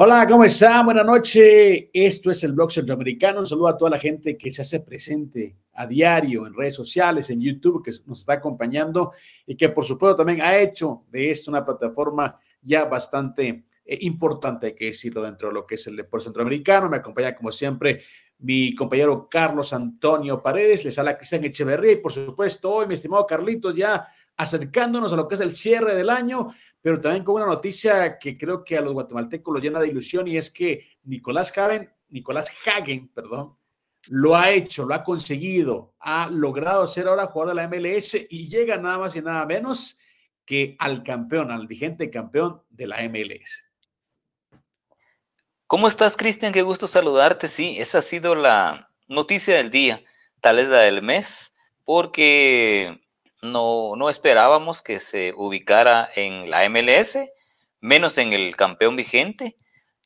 Hola, ¿cómo están? Buenas noches. Esto es el blog centroamericano. Un saludo a toda la gente que se hace presente a diario en redes sociales, en YouTube, que nos está acompañando y que por supuesto también ha hecho de esto una plataforma ya bastante eh, importante, hay que decirlo, dentro de lo que es el deporte centroamericano. Me acompaña como siempre mi compañero Carlos Antonio Paredes, les habla Cristian Echeverría y por supuesto hoy mi estimado Carlitos ya acercándonos a lo que es el cierre del año pero también con una noticia que creo que a los guatemaltecos los llena de ilusión y es que Nicolás Hagen, Nicolás Hagen, perdón, lo ha hecho, lo ha conseguido, ha logrado ser ahora jugador de la MLS y llega nada más y nada menos que al campeón, al vigente campeón de la MLS. ¿Cómo estás, Cristian? Qué gusto saludarte. Sí, esa ha sido la noticia del día, tal vez la del mes, porque no, no esperábamos que se ubicara en la MLS, menos en el campeón vigente.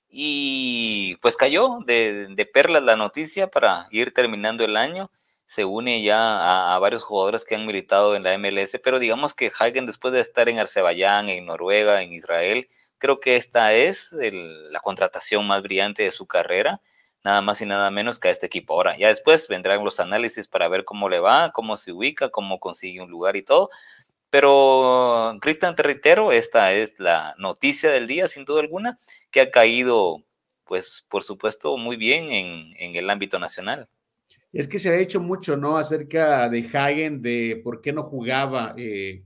Y pues cayó de, perlas la noticia para ir terminando el año. Se une ya a, varios jugadores que han militado en la MLS, pero digamos que Hagen, después de estar en Azerbaiyán, en Noruega, en Israel, creo que esta es la contratación más brillante de su carrera nada más y nada menos que a este equipo. Ahora, ya después vendrán los análisis para ver cómo le va, cómo se ubica, cómo consigue un lugar y todo. Pero, Cristian, Territero, esta es la noticia del día, sin duda alguna, que ha caído, pues, por supuesto, muy bien en, el ámbito nacional. Es que se ha hecho mucho, ¿no? Acerca de Hagen, de por qué no jugaba. Eh,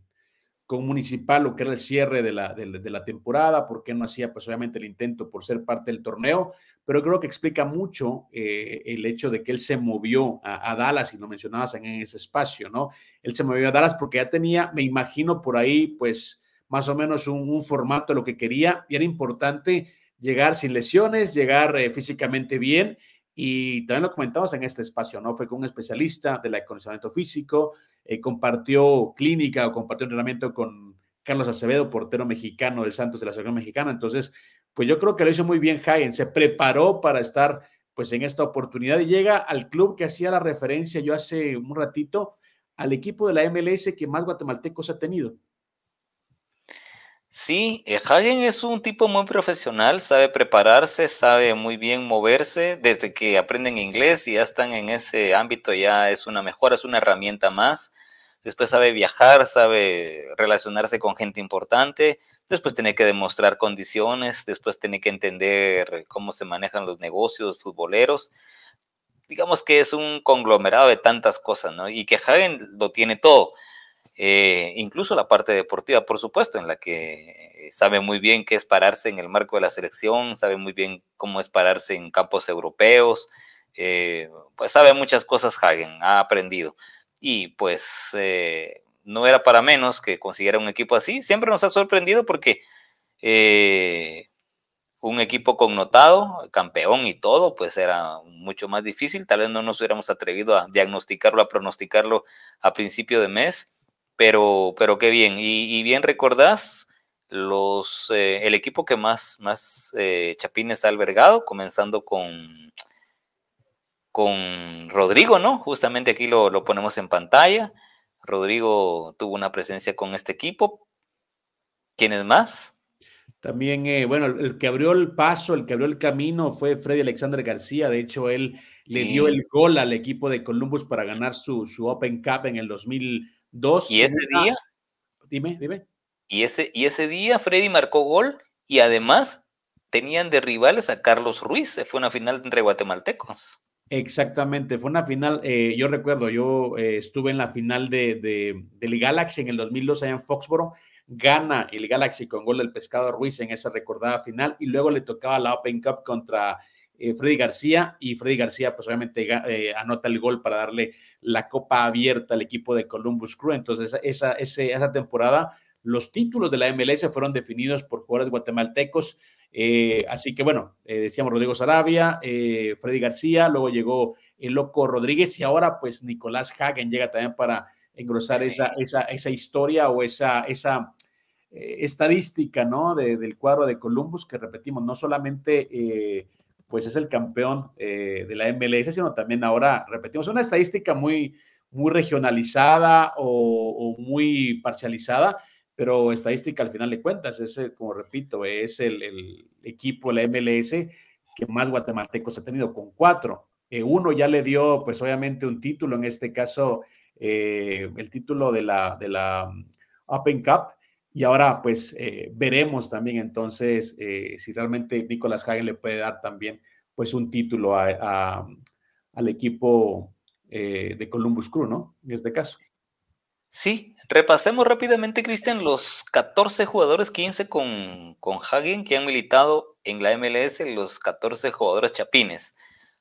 con Municipal, lo que era el cierre de la, de, la temporada, porque no hacía pues obviamente el intento por ser parte del torneo, pero creo que explica mucho eh, el hecho de que él se movió a, Dallas, y lo mencionabas en ese espacio, ¿no? Él se movió a Dallas porque ya tenía, me imagino, por ahí pues más o menos un, formato de lo que quería y era importante llegar sin lesiones, llegar eh, físicamente bien y también lo comentabas en este espacio, ¿no? Fue con un especialista del acondicionamiento físico, eh, compartió clínica o compartió entrenamiento con Carlos Acevedo, portero mexicano del Santos de la Selección Mexicana. Entonces, pues yo creo que lo hizo muy bien Jaén, se preparó para estar pues en esta oportunidad y llega al club que hacía la referencia yo hace un ratito, al equipo de la MLS que más guatemaltecos ha tenido. Sí, eh, Hagen es un tipo muy profesional, sabe prepararse, sabe muy bien moverse, desde que aprenden inglés y ya están en ese ámbito ya es una mejora, es una herramienta más. Después sabe viajar, sabe relacionarse con gente importante, después tiene que demostrar condiciones, después tiene que entender cómo se manejan los negocios futboleros. Digamos que es un conglomerado de tantas cosas, ¿no? Y que Hagen lo tiene todo eh, incluso la parte deportiva, por supuesto, en la que sabe muy bien qué es pararse en el marco de la selección, sabe muy bien cómo es pararse en campos europeos, eh, pues sabe muchas cosas Hagen, ha aprendido. Y pues eh, no era para menos que consiguiera un equipo así, siempre nos ha sorprendido porque un equipo connotado, campeón y todo, pues era mucho más difícil. Tal vez no nos hubiéramos atrevido a diagnosticarlo, a pronosticarlo a principio de mes pero, pero qué bien. Y, bien recordás los, eh, el equipo que más, más eh, chapines ha albergado, comenzando con, con Rodrigo, ¿no? Justamente aquí lo, lo ponemos en pantalla. Rodrigo tuvo una presencia con este equipo. ¿Quién es más? También, eh, bueno, el que abrió el paso, el que abrió el camino fue Freddy Alexander García. De hecho, él le dio el gol al equipo de Columbus para ganar su, su Open Cup en el 2000. Dos. Y ese día. Dime, dime. Y ese, y ese día Freddy marcó gol y además tenían de rivales a Carlos Ruiz. Fue una final entre guatemaltecos. Exactamente, fue una final, eh, yo recuerdo, yo eh, estuve en la final de, del Galaxy en el 2002 allá en Foxboro, gana el Galaxy con gol del Pescado Ruiz en esa recordada final y luego le tocaba la Open Cup contra eh, Freddy García y Freddy García pues obviamente eh, anota el gol para darle la copa abierta al equipo de Columbus Crew. Entonces esa, esa temporada los títulos de la MLS fueron definidos por jugadores guatemaltecos. Eh, así que bueno, decíamos Rodrigo Sarabia, Freddy García, luego llegó el loco Rodríguez y ahora pues Nicolás Hagen llega también para engrosar esa, esa, historia o esa, esa estadística ¿no? del cuadro de Columbus que repetimos, no solamente pues es el campeón eh, de la MLS, sino también ahora, repetimos, una estadística muy, muy regionalizada o, muy parcializada, pero estadística al final de cuentas, es, eh, como repito, es el, equipo equipo, la MLS, que más guatemaltecos ha tenido, con cuatro. Eh, uno ya le dio, pues obviamente, un título, en este caso, el título de la, de la mm, Open Cup, y ahora pues eh, veremos también entonces eh, si realmente Nicolás Hagen le puede dar también pues un título al equipo eh, de Columbus Crew, ¿no? En este caso. Sí, repasemos rápidamente, Cristian, los 14 jugadores, 15 con, con Hagen, que han militado en la MLS, los 14 jugadores chapines.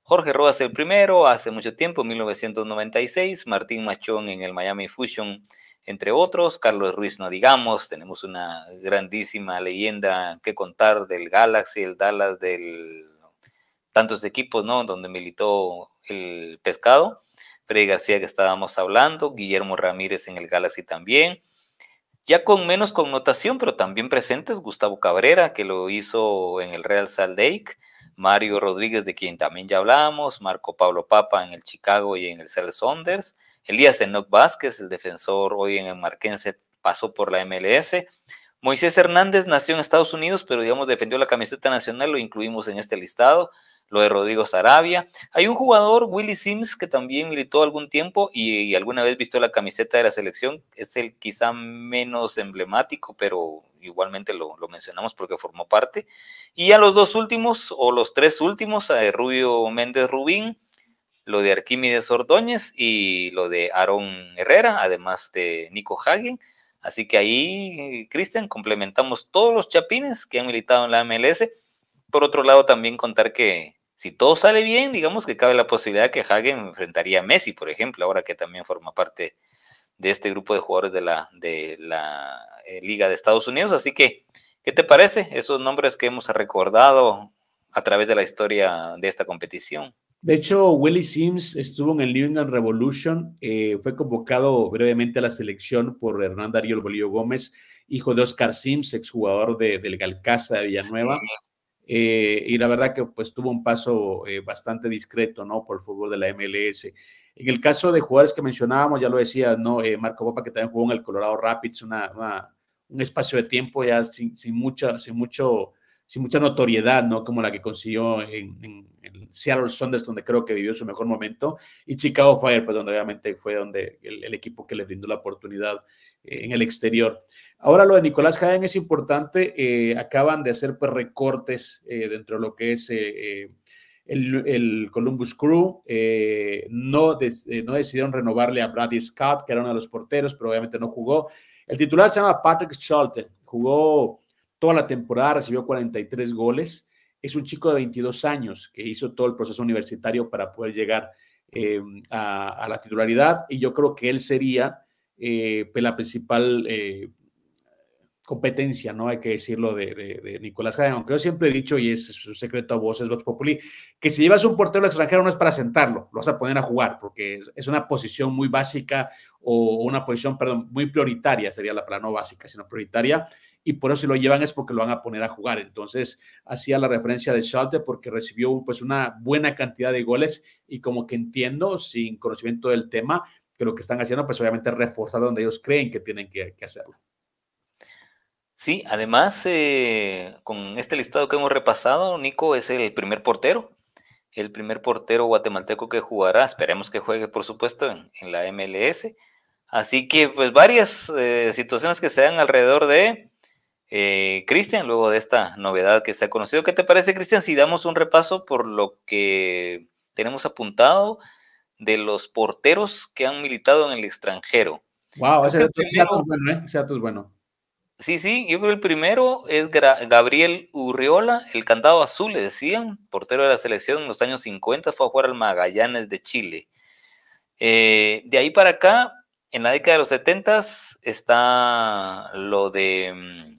Jorge Rojas el primero, hace mucho tiempo, en 1996, Martín Machón en el Miami Fusion entre otros, Carlos Ruiz, no digamos, tenemos una grandísima leyenda que contar del Galaxy, el Dallas, de tantos equipos, ¿no? Donde militó el pescado, Freddy García que estábamos hablando, Guillermo Ramírez en el Galaxy también, ya con menos connotación, pero también presentes, Gustavo Cabrera, que lo hizo en el Real Salt Lake, Mario Rodríguez, de quien también ya hablábamos, Marco Pablo Papa en el Chicago y en el Cell Saunders, Elías Enoch Vázquez, el defensor hoy en el Marquense, pasó por la MLS. Moisés Hernández nació en Estados Unidos, pero digamos defendió la camiseta nacional, lo incluimos en este listado. Lo de Rodrigo Sarabia. Hay un jugador, Willy Sims, que también militó algún tiempo y, alguna vez vistió la camiseta de la selección. Es el quizá menos emblemático, pero igualmente lo, lo, mencionamos porque formó parte. Y a los dos últimos, o los tres últimos, a Rubio Méndez Rubín, lo de Arquímedes Ordóñez y lo de Aarón Herrera, además de Nico Hagen. Así que ahí, eh, Cristian, complementamos todos los chapines que han militado en la MLS. Por otro lado, también contar que si todo sale bien, digamos que cabe la posibilidad que Hagen enfrentaría a Messi, por ejemplo, ahora que también forma parte de este grupo de jugadores de la, de la eh, Liga de Estados Unidos. Así que, ¿qué te parece esos nombres que hemos recordado a través de la historia de esta competición? De hecho, Willie Sims estuvo en el New England Revolution, eh, fue convocado brevemente a la selección por Hernán Darío Bolívar Gómez, hijo de Oscar Sims, exjugador del Galcasa de Villanueva. Eh, y la verdad que pues tuvo un paso eh, bastante discreto, ¿no? Por el fútbol de la MLS. En el caso de jugadores que mencionábamos, ya lo decía, ¿no? Marco Popa, que también jugó en el Colorado Rapids, un espacio de tiempo ya sin, sin, mucha, sin mucho sin mucha notoriedad, ¿no? Como la que consiguió en, Seattle Sounders, donde creo que vivió su mejor momento, y Chicago Fire, pues donde obviamente fue donde el, equipo que le brindó la oportunidad eh, en el exterior. Ahora lo de Nicolás Hayden es importante, eh, acaban de hacer pues, recortes eh, dentro de lo que es el, Columbus Crew, no, no decidieron renovarle a Brady Scott, que era uno de los porteros, pero obviamente no jugó. El titular se llama Patrick Schulte, jugó Toda la temporada recibió 43 goles. Es un chico de 22 años que hizo todo el proceso universitario para poder llegar eh, a, la titularidad y yo creo que él sería eh, pues la principal eh, competencia, ¿no? Hay que decirlo de, Nicolás Jaén, aunque yo siempre he dicho, y es su secreto a voces, Vox Populi, que si llevas un portero extranjero no es para sentarlo, lo vas a poner a jugar, porque es, una posición muy básica o una posición, perdón, muy prioritaria, sería la plano no básica, sino prioritaria, y por eso si lo llevan es porque lo van a poner a jugar. Entonces, hacía la referencia de Schalke porque recibió pues una buena cantidad de goles y como que entiendo, sin conocimiento del tema, que lo que están haciendo pues obviamente reforzar donde ellos creen que tienen que, hacerlo. Sí, además, eh, con este listado que hemos repasado, Nico es el primer portero, el primer portero guatemalteco que jugará, esperemos que juegue, por supuesto, en, la MLS. Así que, pues, varias eh, situaciones que se dan alrededor de eh, Cristian, luego de esta novedad que se ha conocido. ¿Qué te parece, Cristian, si damos un repaso por lo que tenemos apuntado de los porteros que han militado en el extranjero? Wow, ese es bueno, ¿eh? Sí, sí, yo creo que el primero es Gabriel Urriola, el candado azul, le decían, portero de la selección en los años 50, fue a jugar al Magallanes de Chile. Eh, de ahí para acá, en la década de los 70 está lo de mm,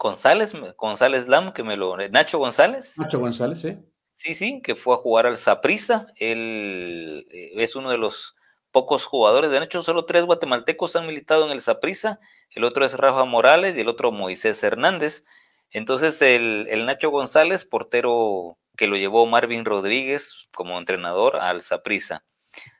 González, González Lam, que me lo. Nacho González. Nacho González, sí. Sí, sí, que fue a jugar al Saprisa. Él eh, es uno de los pocos jugadores. De hecho, solo tres guatemaltecos han militado en el Saprisa. El otro es Rafa Morales y el otro Moisés Hernández. Entonces, el, el Nacho González, portero que lo llevó Marvin Rodríguez como entrenador al Saprisa.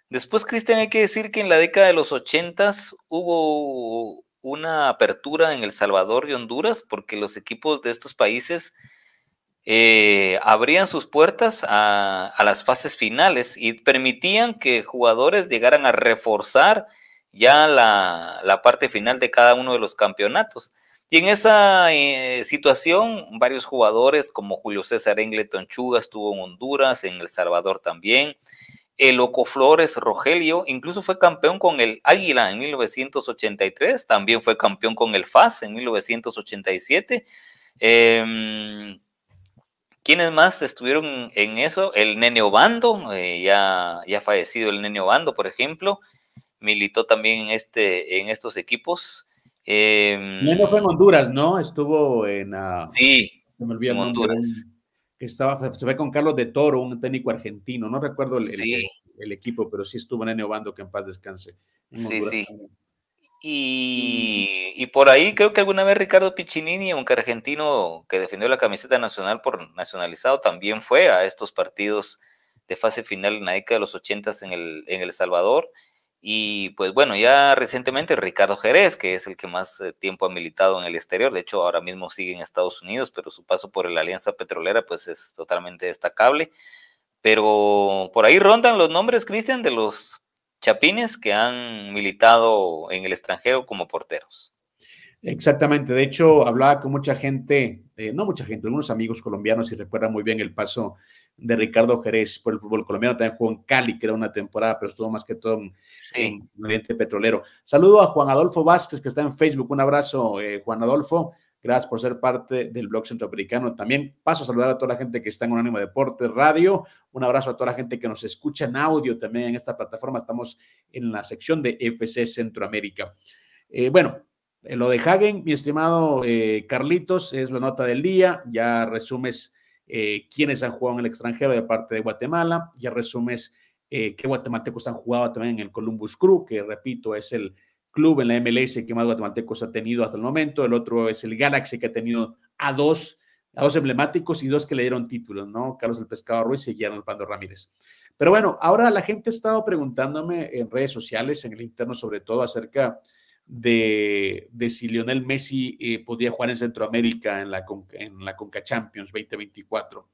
Después, Cristian, hay que decir que en la década de los ochentas hubo una apertura en El Salvador y Honduras, porque los equipos de estos países eh, abrían sus puertas a, las fases finales y permitían que jugadores llegaran a reforzar ya la, parte final de cada uno de los campeonatos. Y en esa eh, situación, varios jugadores como Julio César Engleton Chuga estuvo en Honduras, en El Salvador también, el Ocoflores Rogelio, incluso fue campeón con el Águila en 1983, también fue campeón con el FAS en 1987. Em, ¿Quiénes más estuvieron en eso? El Nene Bando, eh, ya, ya fallecido el Nene Bando, por ejemplo, militó también en, este, en estos equipos. Eh, fue en Honduras, ¿no? Estuvo en... sí, en Honduras que estaba, se fue con Carlos de Toro, un técnico argentino, no recuerdo el, equipo, pero sí estuvo en Neobando, que en paz descanse. sí, sí. Y, por ahí creo que alguna vez Ricardo Piccinini, aunque argentino que defendió la camiseta nacional por nacionalizado, también fue a estos partidos de fase final en la de los 80 en el, en el Salvador y pues bueno, ya recientemente Ricardo Jerez, que es el que más eh, tiempo ha militado en el exterior, de hecho ahora mismo sigue en Estados Unidos, pero su paso por la Alianza Petrolera pues es totalmente destacable. Pero por ahí rondan los nombres, Cristian, de los chapines que han militado en el extranjero como porteros. Exactamente, de hecho hablaba con mucha gente, eh, no mucha gente, algunos amigos colombianos y recuerdan muy bien el paso de Ricardo Jerez por el fútbol colombiano, también jugó en Cali, que era una temporada, pero estuvo más que todo en, Oriente Petrolero. Saludo a Juan Adolfo Vázquez, que está en Facebook, un abrazo eh, Juan Adolfo, gracias por ser parte del blog centroamericano. También paso a saludar a toda la gente que está en Unánimo Deporte Radio, un abrazo a toda la gente que nos escucha en audio también en esta plataforma, estamos en la sección de FC Centroamérica. Eh, bueno, eh, lo de Hagen, mi estimado eh, Carlitos, es la nota del día. Ya resumes eh, quiénes han jugado en el extranjero de parte de Guatemala. Ya resumes qué guatemaltecos han jugado también en el Columbus Crew, que repito, es el club en la MLS que más guatemaltecos ha tenido hasta el momento. El otro es el Galaxy, que ha tenido a dos, a dos emblemáticos y dos que le dieron títulos, ¿no? Carlos el Pescado Ruiz y Guillermo Pando Ramírez. Pero bueno, ahora la gente ha estado preguntándome en redes sociales, en el interno sobre todo, acerca de, si Lionel Messi eh, podía jugar en Centroamérica en la, en la Conca Champions 2024.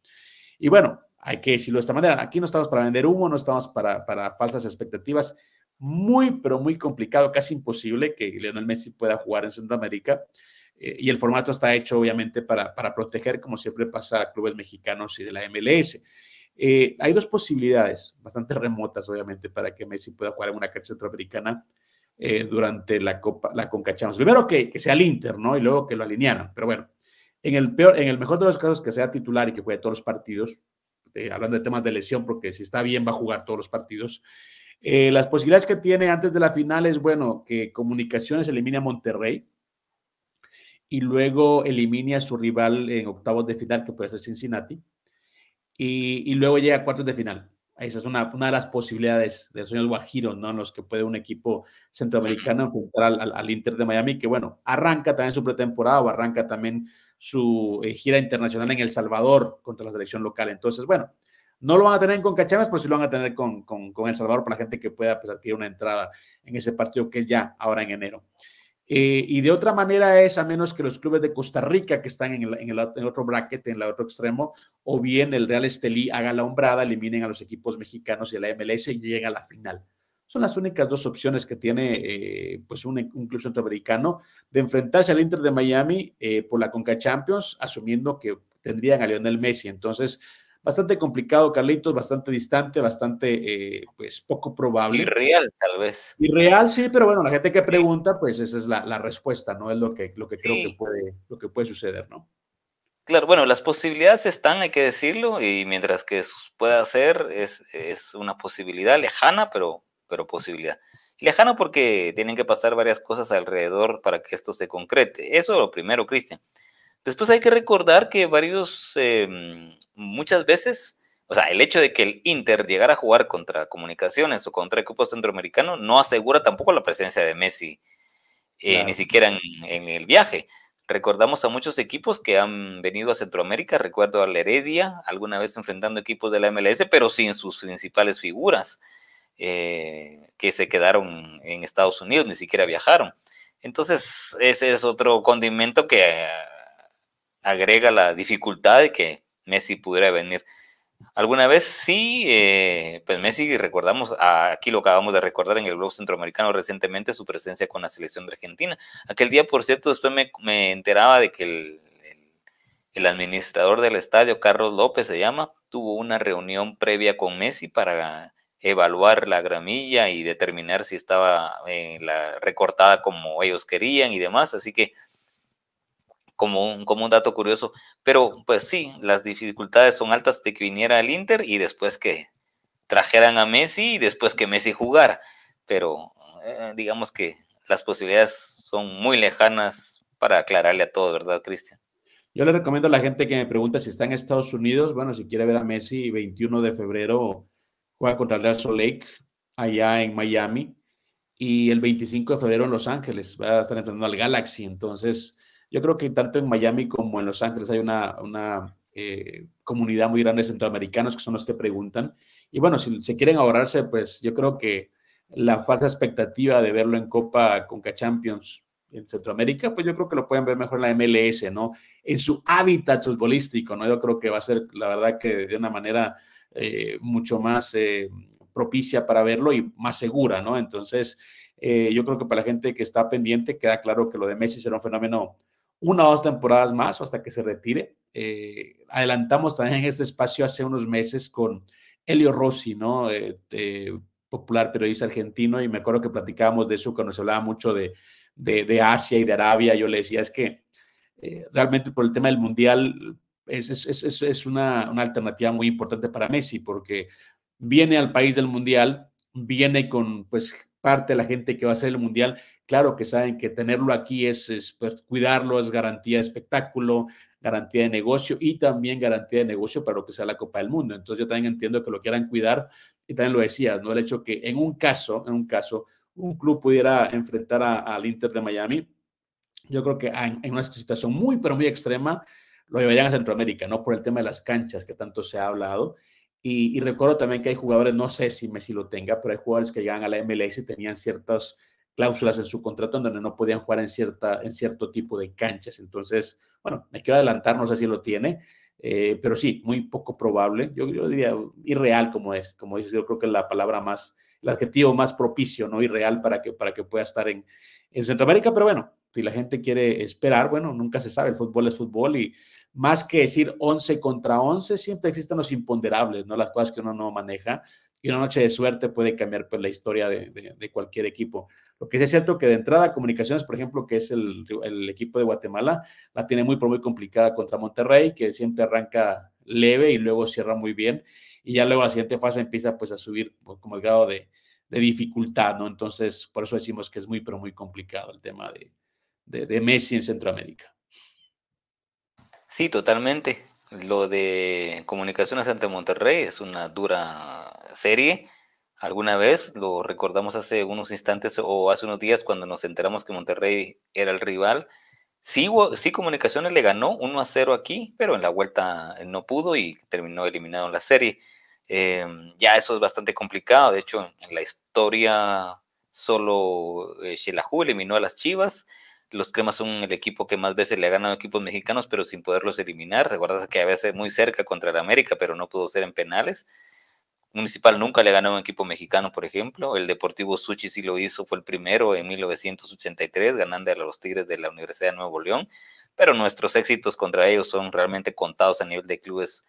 Y bueno, hay que decirlo de esta manera, aquí no estamos para vender humo, no estamos para, para falsas expectativas. Muy, pero muy complicado, casi imposible que Lionel Messi pueda jugar en Centroamérica. Eh, y el formato está hecho, obviamente, para, para proteger, como siempre pasa a clubes mexicanos y de la MLS. Eh, hay dos posibilidades, bastante remotas, obviamente, para que Messi pueda jugar en una cancha centroamericana eh, durante la Copa, la concachamos, Primero que, que sea el Inter, ¿no? Y luego que lo alinearan. Pero bueno, en el, peor, en el mejor de los casos que sea titular y que juegue todos los partidos, hablando de temas de lesión, porque si está bien va a jugar todos los partidos. Eh, las posibilidades que tiene antes de la final es, bueno, que Comunicaciones elimine a Monterrey y luego elimine a su rival en octavos de final, que puede ser Cincinnati, y, y luego llega a cuartos de final. Esa es una, de las posibilidades de sueños guajiro ¿no? En los que puede un equipo centroamericano enfrentar al, Inter de Miami, que bueno, arranca también su pretemporada o arranca también su eh, gira internacional en El Salvador contra la selección local. Entonces, bueno, no lo van a tener con Cachamas, pero sí lo van a tener con, con El Salvador para la gente que pueda pues, una entrada en ese partido que es ya ahora en enero. Eh, y de otra manera es a menos que los clubes de Costa Rica que están en el, otro bracket, en el otro extremo, o bien el Real Estelí haga la hombrada, eliminen a los equipos mexicanos y a la MLS y a la final. Son las únicas dos opciones que tiene eh, pues un, club centroamericano de enfrentarse al Inter de Miami eh, por la Conca Champions, asumiendo que tendrían a Lionel Messi. Entonces, bastante complicado, Carlitos, bastante distante, bastante, eh, pues, poco probable. Irreal, tal vez. Irreal, sí, pero bueno, la gente que pregunta, pues esa es la, respuesta, ¿no? Es lo que, lo que creo que puede, lo que puede suceder, ¿no? Claro, bueno, las posibilidades están, hay que decirlo, y mientras que pueda ser, es, es una posibilidad lejana, pero, pero posibilidad. lejana porque tienen que pasar varias cosas alrededor para que esto se concrete. Eso lo primero, Cristian. Después hay que recordar que varios, em, muchas veces, o sea, el hecho de que el Inter llegara a jugar contra Comunicaciones o contra equipos centroamericanos no asegura tampoco la presencia de Messi, eh, ni siquiera en, el viaje. Recordamos a muchos equipos que han venido a Centroamérica, recuerdo la Heredia, alguna vez enfrentando equipos de la MLS, pero sin sus principales figuras, eh, que se quedaron en Estados Unidos, ni siquiera viajaron. Entonces, ese es otro condimento que agrega la dificultad de que Messi pudiera venir. Alguna vez sí, eh, pues Messi, recordamos, aquí lo acabamos de recordar en el blog Centroamericano recientemente, su presencia con la selección de Argentina. Aquel día, por cierto, después me, enteraba de que el, administrador del estadio, Carlos López se llama, tuvo una reunión previa con Messi para evaluar la gramilla y determinar si estaba eh, la, recortada como ellos querían y demás. Así que como un, como un dato curioso. Pero pues sí, las dificultades son altas de que viniera al Inter y después que trajeran a Messi y después que Messi jugara. Pero eh, digamos que las posibilidades son muy lejanas para aclararle a todo, ¿verdad, Cristian? Yo le recomiendo a la gente que me pregunta si está en Estados Unidos, bueno, si quiere ver a Messi, 21 de febrero juega contra el Salt Lake allá en Miami y el 25 de febrero en Los Ángeles va a estar enfrentando al Galaxy, entonces yo creo que tanto en Miami como en Los Ángeles hay una, eh, comunidad muy grande de centroamericanos que son los que preguntan. Y bueno, si se quieren ahorrarse, pues yo creo que la falsa expectativa de verlo en Copa Conca Champions en Centroamérica, pues yo creo que lo pueden ver mejor en la MLS, ¿no? En su hábitat futbolístico, ¿no? Yo creo que va a ser, la verdad, que de una manera eh, mucho más eh, propicia para verlo y más segura, ¿no? Entonces, yo creo que para la gente que está pendiente, queda claro que lo de Messi será un fenómeno una o dos temporadas más o hasta que se retire. Eh, adelantamos también en este espacio hace unos meses con Elio Rossi, ¿no? Eh, popular periodista argentino, y me acuerdo que platicábamos de eso cuando se hablaba mucho de, de, Asia y de Arabia. Yo le decía, es que eh, realmente por el tema del Mundial es, es, es, es una, una alternativa muy importante para Messi, porque viene al país del Mundial, viene con pues parte de la gente que va a hacer el Mundial Claro que saben que tenerlo aquí es, pues, cuidarlo, es garantía de espectáculo, garantía de negocio y también garantía de negocio para lo que sea la Copa del Mundo. Entonces yo también entiendo que lo quieran cuidar y también lo decías, ¿no? El hecho que en un caso, en un caso, un club pudiera enfrentar al Inter de Miami, yo creo que en, una situación muy, pero muy extrema, lo llevarían a Centroamérica, ¿no? Por el tema de las canchas que tanto se ha hablado. Y, recuerdo también que hay jugadores, no sé si Messi lo tenga, pero hay jugadores que llegan a la MLS y tenían ciertas cláusulas en su contrato donde no podían jugar en, cierta, en cierto tipo de canchas. Entonces, bueno, me quiero adelantar, no sé si lo tiene, eh, pero sí, muy poco probable. Yo, diría irreal, como es, como dices, yo creo que es la palabra más, el adjetivo más propicio, ¿no? Irreal para que, para que pueda estar en, en Centroamérica, pero bueno, si la gente quiere esperar, bueno, nunca se sabe, el fútbol es fútbol y más que decir 11 contra 11, siempre existen los imponderables, ¿no? Las cosas que uno no maneja y una noche de suerte puede cambiar pues, la historia de, cualquier equipo. Lo que sí es cierto que de entrada Comunicaciones, por ejemplo, que es el, equipo de Guatemala, la tiene muy, muy complicada contra Monterrey, que siempre arranca leve y luego cierra muy bien. Y ya luego la siguiente fase empieza pues a subir pues, como el grado de, dificultad, ¿no? Entonces, por eso decimos que es muy, pero muy complicado el tema de Messi en Centroamérica. Sí, totalmente. Lo de Comunicaciones ante Monterrey es una dura serie. Alguna vez lo recordamos hace unos instantes o hace unos días cuando nos enteramos que Monterrey era el rival. Sí, sí Comunicaciones le ganó 1 a 0 aquí, pero en la vuelta eh, no pudo y terminó eliminado en la serie. Eh, ya eso es bastante complicado. De hecho, en la historia solo eh, eliminó a las Chivas. Los Cremas son el equipo que más veces le ha ganado a equipos mexicanos, pero sin poderlos eliminar. Recuerdas que a veces muy cerca contra el América, pero no pudo ser en penales. Municipal nunca le ganó a un equipo mexicano, por ejemplo. El Deportivo Suchi sí lo hizo, fue el primero en 1983, ganando a los Tigres de la Universidad de Nuevo León. Pero nuestros éxitos contra ellos son realmente contados a nivel de clubes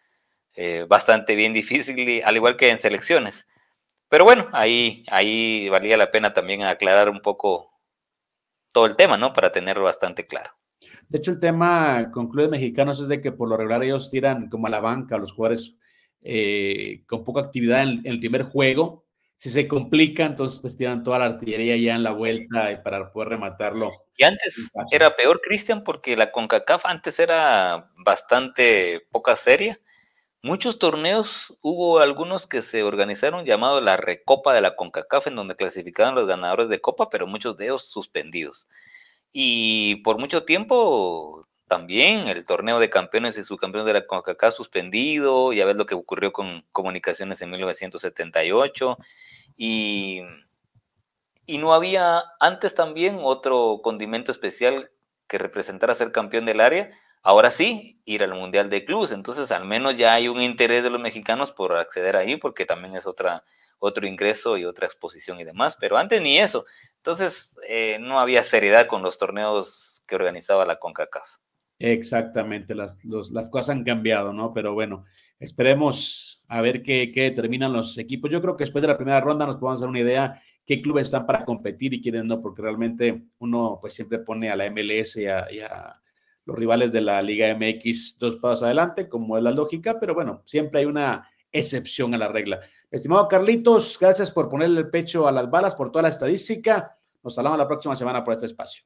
eh, bastante bien difícil, al igual que en selecciones. Pero bueno, ahí, ahí valía la pena también aclarar un poco todo el tema, ¿no? Para tenerlo bastante claro. De hecho, el tema con clubes mexicanos es de que por lo regular ellos tiran como a la banca a los jugadores eh, con poca actividad en, el primer juego. Si se complica, entonces pues tiran toda la artillería ya en la vuelta para poder rematarlo. Y antes era peor, Cristian, porque la CONCACAF antes era bastante poca seria. Muchos torneos, hubo algunos que se organizaron llamado la Recopa de la CONCACAF, en donde clasificaban los ganadores de Copa, pero muchos de ellos suspendidos. Y por mucho tiempo también el torneo de campeones y subcampeones de la CONCACAF suspendido, ya ves lo que ocurrió con comunicaciones en 1978 y, y no había antes también otro condimento especial que representara ser campeón del área, ahora sí, ir al Mundial de Clubes, entonces al menos ya hay un interés de los mexicanos por acceder ahí porque también es otra otro ingreso y otra exposición y demás, pero antes ni eso. Entonces, eh, no había seriedad con los torneos que organizaba la CONCACAF. Exactamente, las, las cosas han cambiado, ¿no? Pero bueno, esperemos a ver qué, qué determinan los equipos. Yo creo que después de la primera ronda nos podemos dar una idea qué clubes están para competir y quiénes no, porque realmente uno pues siempre pone a la MLS a, y a, los rivales de la Liga MX dos pasos adelante, como es la lógica, pero bueno, siempre hay una excepción a la regla. Estimado Carlitos, gracias por ponerle el pecho a las balas, por toda la estadística. Nos hablamos la próxima semana por este espacio.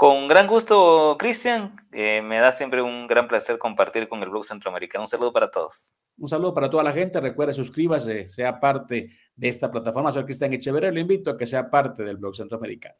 Con gran gusto, Cristian. Eh, me da siempre un gran placer compartir con el Blog Centroamericano. Un saludo para todos. Un saludo para toda la gente. Recuerde, suscríbase, sea parte de esta plataforma. Soy Cristian Echeverría. Lo invito a que sea parte del Blog Centroamericano.